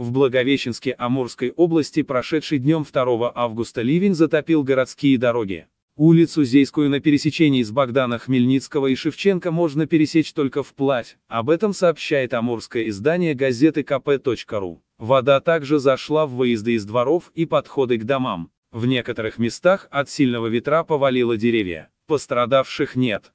В Благовещенске Амурской области прошедший днем 2 августа ливень затопил городские дороги. Улицу Зейскую на пересечении с Богдана Хмельницкого и Шевченко можно пересечь только вплавь, об этом сообщает амурское издание газеты kp.ru. Вода также зашла в выезды из дворов и подходы к домам. В некоторых местах от сильного ветра повалило деревья. Пострадавших нет.